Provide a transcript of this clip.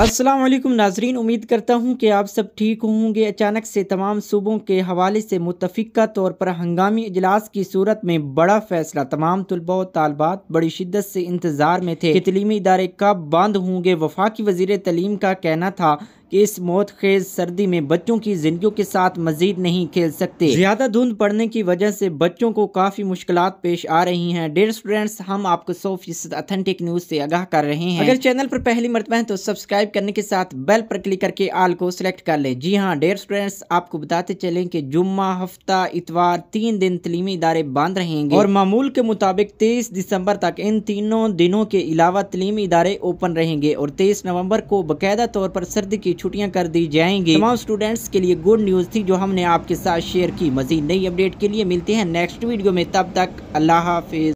असलम नाजरीन उम्मीद करता हूँ कि आप सब ठीक होंगे अचानक से तमाम सूबों के हवाले से मुतफ़ा तौर पर हंगामी इजलास की सूरत में बड़ा फैसला तमाम तलबा और तालबात बड़ी शिद्दत से इंतज़ार में थे तलीमी इदारे कब बंद होंगे वफाकी वजीर तलीम का कहना था कि इस मौत खेज सर्दी में बच्चों की जिंदगी के साथ मजीद नहीं खेल सकते ज्यादा धुंध पड़ने की वजह से बच्चों को काफी मुश्किल पेश आ रही हैं डेयर स्टूडेंट्स हम आपको सौ फीसद अथेंटिक न्यूज से आगाह कर रहे हैं अगर चैनल पर पहली मरतबा है तो सब्सक्राइब करने के साथ बेल पर क्लिक करके आल को सिलेक्ट कर लें जी हाँ डेयर स्टूडेंट्स आपको बताते चले की जुम्मा हफ्ता इतवार तीन दिन तलीमी इदारे बंद रहेंगे और मामूल के मुताबिक तेईस दिसंबर तक इन तीनों दिनों के अलावा तलीमी इदारे ओपन रहेंगे और तेईस नवम्बर को बाकायदा तौर पर सर्दी की छुट्टियां कर दी जाएंगी तमाम स्टूडेंट्स के लिए गुड न्यूज़ थी जो हमने आपके साथ शेयर की मजीद नई अपडेट के लिए मिलते हैं नेक्स्ट वीडियो में तब तक अल्लाह हाफिज